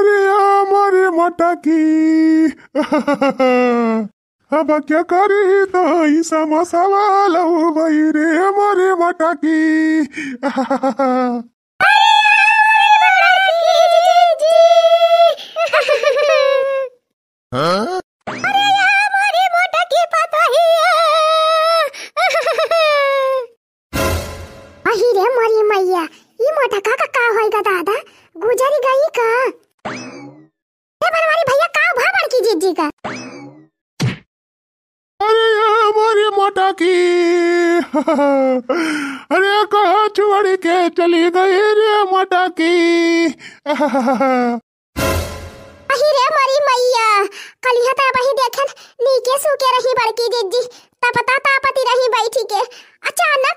अरे हमारे मोटा की अब क्या करी तो समोसा वाला भाई रे हमारे मोटा की हाँ की अरे कहा छुड़ी के चली गई रे मोटा की अही मरी मैया कलिया ता बही देखन नीचे सूखे रही बड़की दीदी तब तब तापती रही बैठी के अचानक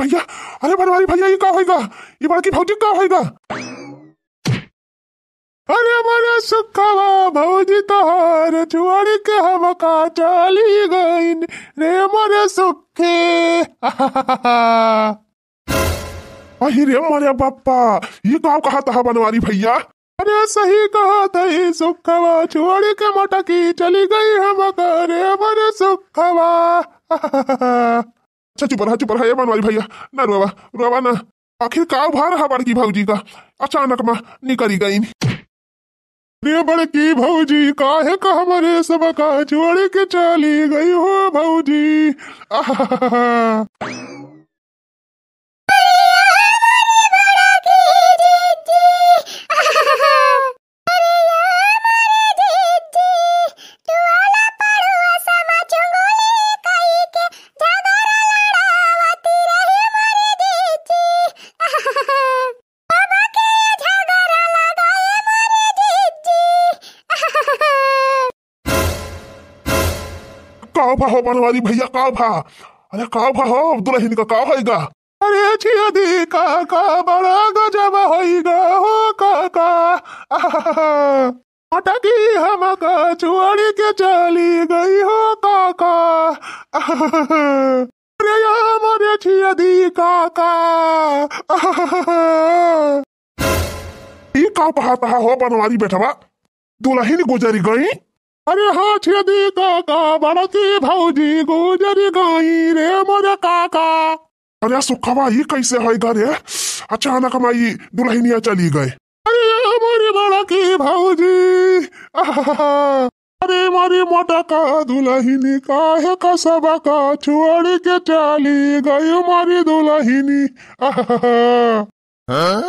भैया अरे बनवारी भैया ये का होएगा ये बड़की भौजी का होएगा अरे हमारा सुखावा भौजी तो हर जुआरी के हम का चली गई रे हमारे सुखे अरे रे हमारे पापा ये गाँव कहा था बनवारी भैया अरे सही कहा था ये सुखावा छोड़ के मटकी चली गई हम करे हमारे सुखावा अच्छा चुप रहा चुप रहा ये भैया ना रोवा रोवा ना आखिर का उभार रहा बड़की भौजी का अचानक मा निकली गई रे बड़की भौजी काहे सब सबका जोड़ के चली गई हो भौजी आहा काफा हो बनवारी भैया का काफा अरे का काफा हो दुल्हन का का होएगा अरे छिया का का बड़ा गजब होएगा हो का काका अटकी का चुआड़ी के चली गई हो का का अरे हमारे छिया दी काका ई का पहाता हो बनवारी बेटवा दुल्हन गुजरी गई अरे हाथ यदि काका बड़की भौजी गुजर गई रे मोर काका अरे सुखवा ही कैसे है घरे अचानक माई दुल्हनिया चली गए अरे मोरी बड़की भौजी अरे मोरी मोटका दुल्हनी काहे कसबा का छोड़ के चली गई मोरी दुल्हनी हाँ?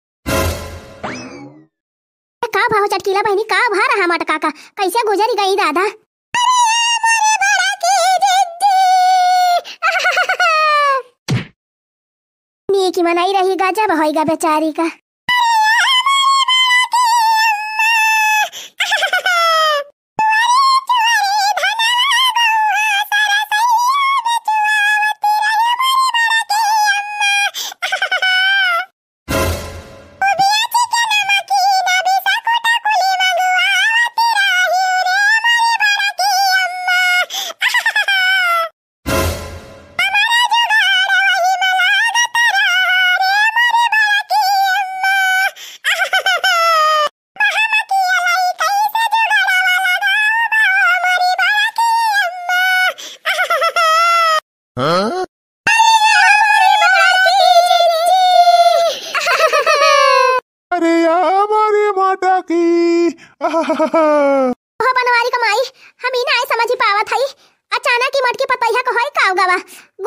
चटकीला बहनी का भा रहा मटका का कैसे गुजरी गई दादा की मनाई रही गजब होएगा बेचारी का हमारी माता की वहाँ बनवारी कमाई हम ही ना आए समझ पावा थाई अचानक ही मटकी पपैया को होई काव गवा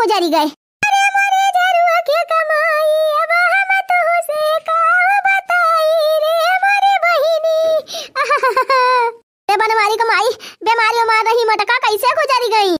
गुजरी गए अरे मोरे जरुआ के कमाई अब हम तो से काव बताई रे बहिनी बनवारी कमाई बीमारी मार रही मटका कैसे गुजरी गई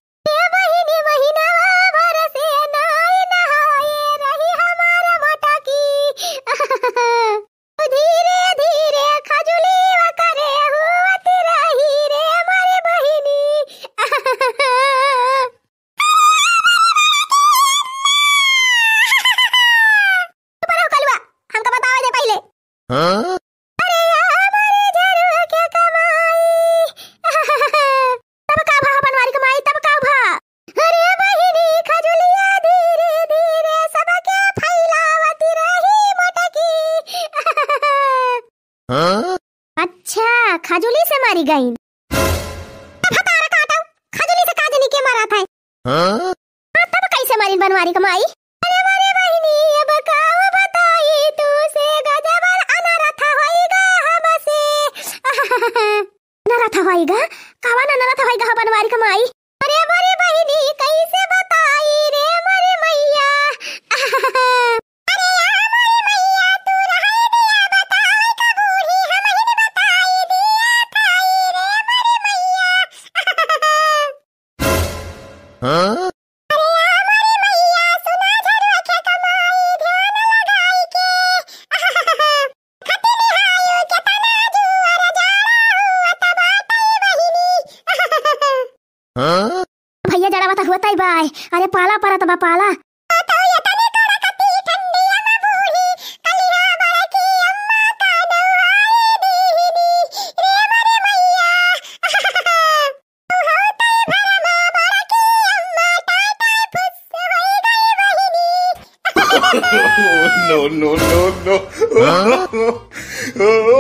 मारी गई खजली से काजनी के मारा था हाँ? हाँ, तब कैसे बनवारी कमाई अरे बताई तू से गजबर अनरथ हम से अनरथ कावन अनरथ बनवारी कमाई अरे कैसे बताई रे मैया ay, pala para tabapala? Ya, iya. Oh, no, no, no, no. Huh? Oh,